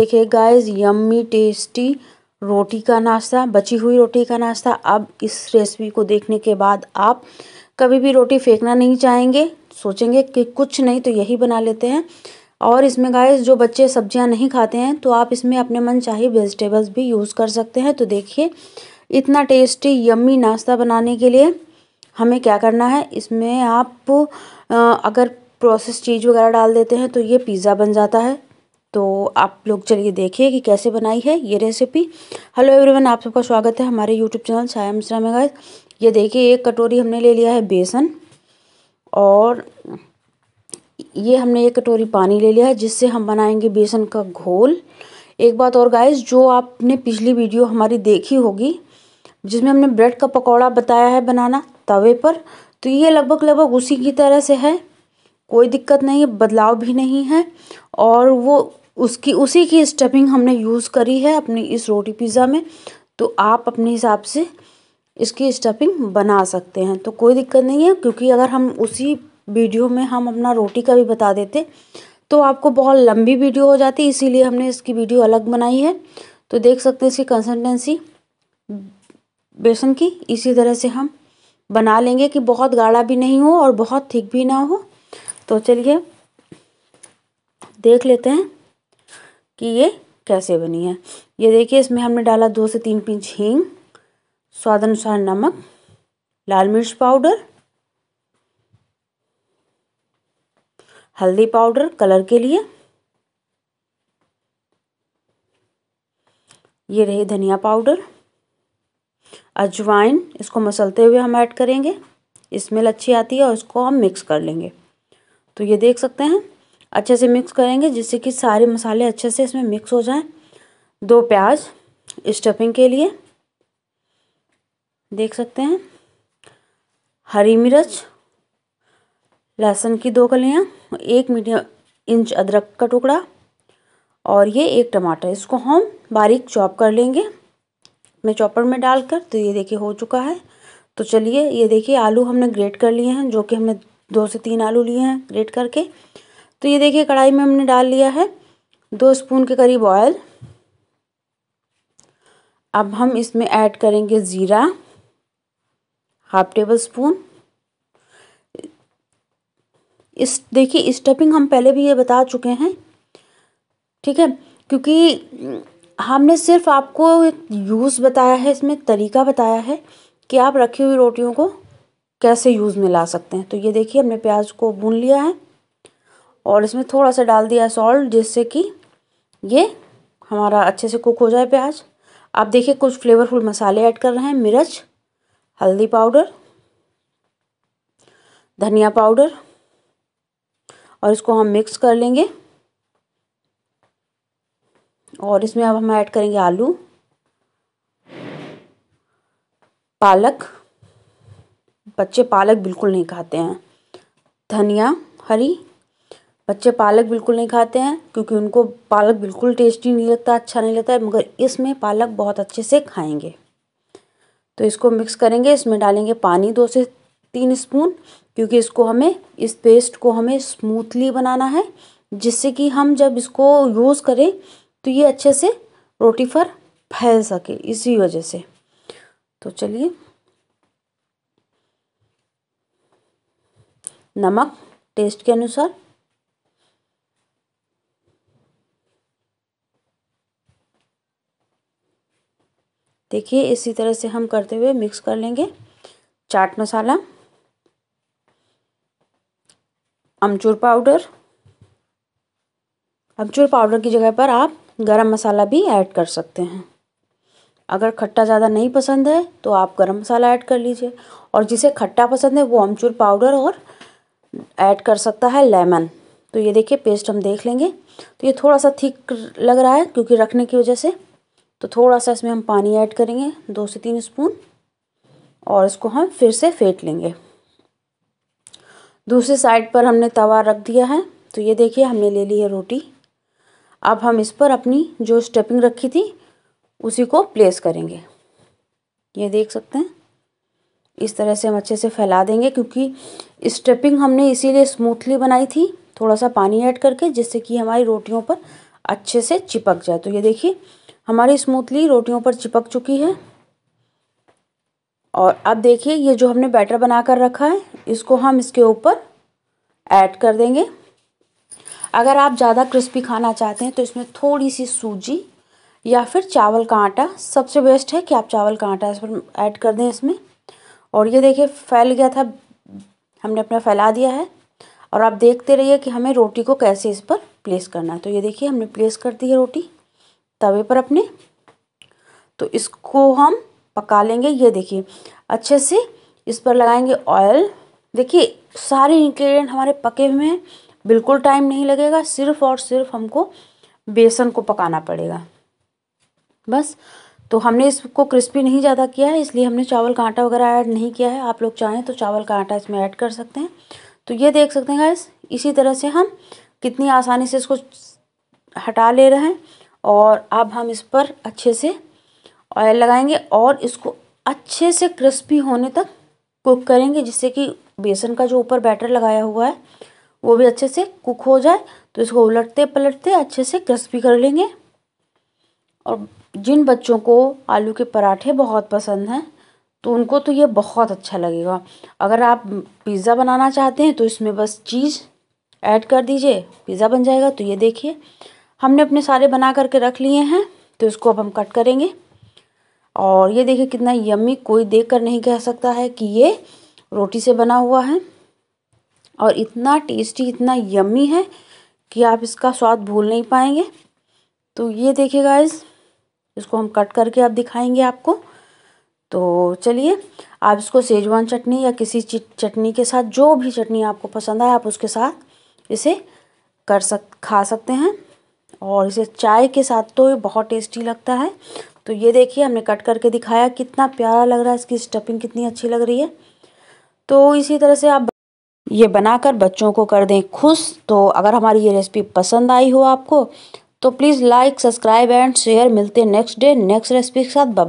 देखिए guys yummy tasty रोटी का नाश्ता बची हुई रोटी का नाश्ता अब इस रेसिपी को देखने के बाद आप कभी भी रोटी फेंकना नहीं चाहेंगे सोचेंगे कि कुछ नहीं तो यही बना लेते हैं और इसमें गाइस जो बच्चे सब्जियां नहीं खाते हैं तो आप इसमें अपने मन चाहे वेजिटेबल्स भी यूज़ कर सकते हैं तो देखिए इतना टेस्टी यम्मी नाश्ता बनाने के लिए हमें क्या करना है इसमें आप अगर प्रोसेस चीज़ वगैरह डाल देते हैं तो ये पिज़्ज़ा बन जाता है तो आप लोग चलिए देखिए कि कैसे बनाई है ये रेसिपी हेलो एवरीवन आप सबका स्वागत है हमारे यूट्यूब चैनल साया मिश्रा में गाइस ये देखिए एक कटोरी हमने ले लिया है बेसन और ये हमने एक कटोरी पानी ले लिया है जिससे हम बनाएंगे बेसन का घोल एक बात और गाइस जो आपने पिछली वीडियो हमारी देखी होगी जिसमें हमने ब्रेड का पकौड़ा बताया है बनाना तवे पर तो ये लगभग लगभग उसी की तरह से है कोई दिक्कत नहीं है बदलाव भी नहीं है और वो उसकी उसी की स्टफिंग हमने यूज़ करी है अपनी इस रोटी पिज़्ज़ा में तो आप अपने हिसाब से इसकी स्टफिंग बना सकते हैं तो कोई दिक्कत नहीं है क्योंकि अगर हम उसी वीडियो में हम अपना रोटी का भी बता देते तो आपको बहुत लंबी वीडियो हो जाती इसीलिए हमने इसकी वीडियो अलग बनाई है तो देख सकते हैं इसकी कंसिस्टेंसी बेसन की इसी तरह से हम बना लेंगे कि बहुत गाढ़ा भी नहीं हो और बहुत थिक भी ना हो तो चलिए देख लेते हैं कि ये कैसे बनी है ये देखिए इसमें हमने डाला दो से तीन पिंच हींग स्वाद अनुसार नमक लाल मिर्च पाउडर हल्दी पाउडर कलर के लिए ये रही धनिया पाउडर अजवाइन इसको मसलते हुए हम ऐड करेंगे स्मेल अच्छी आती है और इसको हम मिक्स कर लेंगे तो ये देख सकते हैं अच्छे से मिक्स करेंगे जिससे कि सारे मसाले अच्छे से इसमें मिक्स हो जाएं दो प्याज स्टफिंग के लिए देख सकते हैं हरी मिर्च लहसुन की दो कलियाँ एक मीडियम इंच अदरक का टुकड़ा और ये एक टमाटर इसको हम बारीक चॉप कर लेंगे मैं चॉपर में डालकर तो ये देखिए हो चुका है तो चलिए ये देखिए आलू हमने ग्रेट कर लिए हैं जो कि हमने दो से तीन आलू लिए हैं ग्रेट करके तो ये देखिए कढ़ाई में हमने डाल लिया है दो स्पून के करीब ऑयल अब हम इसमें ऐड करेंगे ज़ीरा हाफ टेबल स्पून इस देखिए स्टफिंग हम पहले भी ये बता चुके हैं ठीक है क्योंकि हम्म, हमने सिर्फ आपको एक यूज़ बताया है इसमें तरीका बताया है कि आप रखी हुई रोटियों को कैसे यूज़ में ला सकते हैं तो ये देखिए हमने प्याज को भून लिया है और इसमें थोड़ा सा डाल दिया सॉल्ट जिससे कि ये हमारा अच्छे से कुक हो जाए प्याज आप देखिए कुछ फ्लेवरफुल मसाले ऐड कर रहे हैं मिर्च हल्दी पाउडर धनिया पाउडर और इसको हम मिक्स कर लेंगे और इसमें अब हम ऐड करेंगे आलू पालक बच्चे पालक बिल्कुल नहीं खाते हैं धनिया हरी बच्चे पालक बिल्कुल नहीं खाते हैं क्योंकि उनको पालक बिल्कुल टेस्टी नहीं लगता अच्छा नहीं लगता है मगर इसमें पालक बहुत अच्छे से खाएंगे तो इसको मिक्स करेंगे इसमें डालेंगे पानी दो से तीन स्पून क्योंकि इसको हमें इस पेस्ट को हमें स्मूथली बनाना है जिससे कि हम जब इसको यूज़ करें तो ये अच्छे से रोटी पर फैल सके इसी वजह से तो चलिए नमक टेस्ट के अनुसार देखिए इसी तरह से हम करते हुए मिक्स कर लेंगे चाट मसाला अमचूर पाउडर अमचूर पाउडर की जगह पर आप गरम मसाला भी ऐड कर सकते हैं अगर खट्टा ज़्यादा नहीं पसंद है तो आप गरम मसाला ऐड कर लीजिए और जिसे खट्टा पसंद है वो अमचूर पाउडर और ऐड कर सकता है लेमन तो ये देखिए पेस्ट हम देख लेंगे तो ये थोड़ा सा थिक लग रहा है क्योंकि रखने की वजह से तो थोड़ा सा इसमें हम पानी ऐड करेंगे दो से तीन स्पून और इसको हम फिर से फेंट लेंगे दूसरे साइड पर हमने तवा रख दिया है तो ये देखिए हमने ले ली है रोटी अब हम इस पर अपनी जो स्टफिंग रखी थी उसी को प्लेस करेंगे ये देख सकते हैं इस तरह से हम अच्छे से फैला देंगे क्योंकि स्टफिंग हमने इसीलिए स्मूथली बनाई थी थोड़ा सा पानी ऐड करके जिससे कि हमारी रोटियों पर अच्छे से चिपक जाए तो ये देखिए हमारी स्मूथली रोटियों पर चिपक चुकी है और अब देखिए ये जो हमने बैटर बना कर रखा है इसको हम इसके ऊपर ऐड कर देंगे अगर आप ज़्यादा क्रिस्पी खाना चाहते हैं तो इसमें थोड़ी सी सूजी या फिर चावल का आटा सबसे बेस्ट है कि आप चावल का आटा इस पर ऐड कर दें इसमें और ये देखिए फैल गया था हमने अपना फैला दिया है और आप देखते रहिए कि हमें रोटी को कैसे इस पर प्लेस करना है तो ये देखिए हमने प्लेस कर दी है रोटी तवे पर अपने तो इसको हम पका लेंगे ये देखिए अच्छे से इस पर लगाएंगे ऑयल देखिए सारे इंग्रेडिएंट हमारे पके हुए हैं बिल्कुल टाइम नहीं लगेगा सिर्फ और सिर्फ हमको बेसन को पकाना पड़ेगा बस तो हमने इसको क्रिस्पी नहीं ज़्यादा किया है इसलिए हमने चावल का आटा वगैरह ऐड नहीं किया है आप लोग चाहें तो चावल का आटा इसमें ऐड कर सकते हैं तो ये देख सकते हैं गाइस इसी तरह से हम कितनी आसानी से इसको हटा ले रहे हैं और अब हम इस पर अच्छे से ऑयल लगाएंगे और इसको अच्छे से क्रिस्पी होने तक कुक करेंगे जिससे कि बेसन का जो ऊपर बैटर लगाया हुआ है वो भी अच्छे से कुक हो जाए तो इसको उलटते पलटते अच्छे से क्रिस्पी कर लेंगे और जिन बच्चों को आलू के पराठे बहुत पसंद हैं तो उनको तो ये बहुत अच्छा लगेगा अगर आप पिज़्ज़ा बनाना चाहते हैं तो इसमें बस चीज़ ऐड कर दीजिए पिज़्ज़ा बन जाएगा तो ये देखिए हमने अपने सारे बना करके रख लिए हैं तो इसको अब हम कट करेंगे और ये देखिए कितना यम्मी कोई देख कर नहीं कह सकता है कि ये रोटी से बना हुआ है और इतना टेस्टी इतना यम्मी है कि आप इसका स्वाद भूल नहीं पाएंगे तो ये देखिए गाइस इसको हम कट करके आप दिखाएंगे आपको तो चलिए आप इसको सेजवान चटनी या किसी चटनी के साथ जो भी चटनी आपको पसंद आए आप उसके साथ इसे कर सक खा सकते हैं और इसे चाय के साथ तो ये बहुत टेस्टी लगता है तो ये देखिए हमने कट करके दिखाया कितना प्यारा लग रहा है इसकी स्टफिंग कितनी अच्छी लग रही है तो इसी तरह से आप ये बनाकर बच्चों को कर दें खुश तो अगर हमारी ये रेसिपी पसंद आई हो आपको तो please like subscribe and share मिलते हैं नेक्स्ट डे नेक्स्ट रेसिपी के साथ बाय